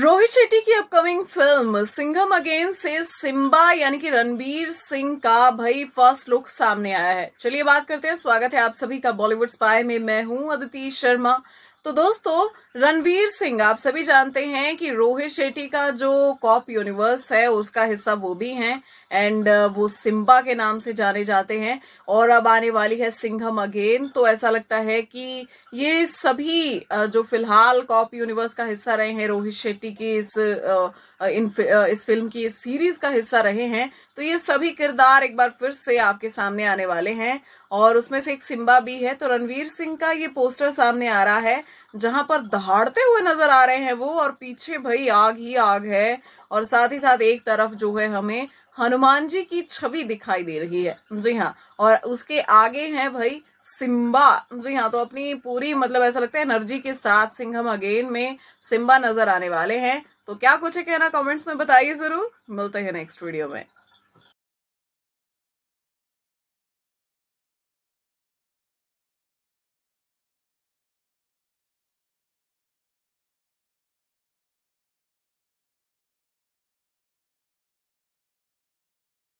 रोहित शेट्टी की upcoming film Singham again से सिम्बा यानी कि रणबीर सिंह का भाई फर्स्ट लुक सामने आया है चलिए बात करते हैं स्वागत है आप सभी का बॉलीवुड स्पाई में मैं हूं अदिति शर्मा तो दोस्तों रणवीर सिंह आप सभी जानते हैं कि रोहित शेट्टी का जो कॉप यूनिवर्स है उसका हिस्सा वो भी हैं एंड uh, वो सिम्बा के नाम से जाने जाते हैं और अब आने वाली है सिंघम अगेन तो ऐसा लगता है कि ये सभी uh, जो फिलहाल कॉप यूनिवर्स का हिस्सा रहे हैं रोहित शेट्टी uh, की इस इन इस फिल्म की इस सीरीज का हिस्सा रहे हैं तो ये सभी किरदार एक बार फिर से आपके सामने आने वाले हैं और उसमें से एक सिम्बा भी है तो रणवीर सिंह का ये पोस्टर सामने आ रहा है जहां पर दहाड़ते हुए नजर आ रहे हैं वो और पीछे भाई आग ही आग है और साथ ही साथ एक तरफ जो है हमें हनुमान जी की छवि दिखाई दे रही है जी हाँ और उसके आगे है भाई सिम्बा जी हाँ तो अपनी पूरी मतलब ऐसा लगता है एनर्जी के साथ सिंघम अगेन में सिम्बा नजर आने वाले हैं तो क्या कुछ है कहना कमेंट्स में बताइए जरूर मिलते हैं नेक्स्ट वीडियो में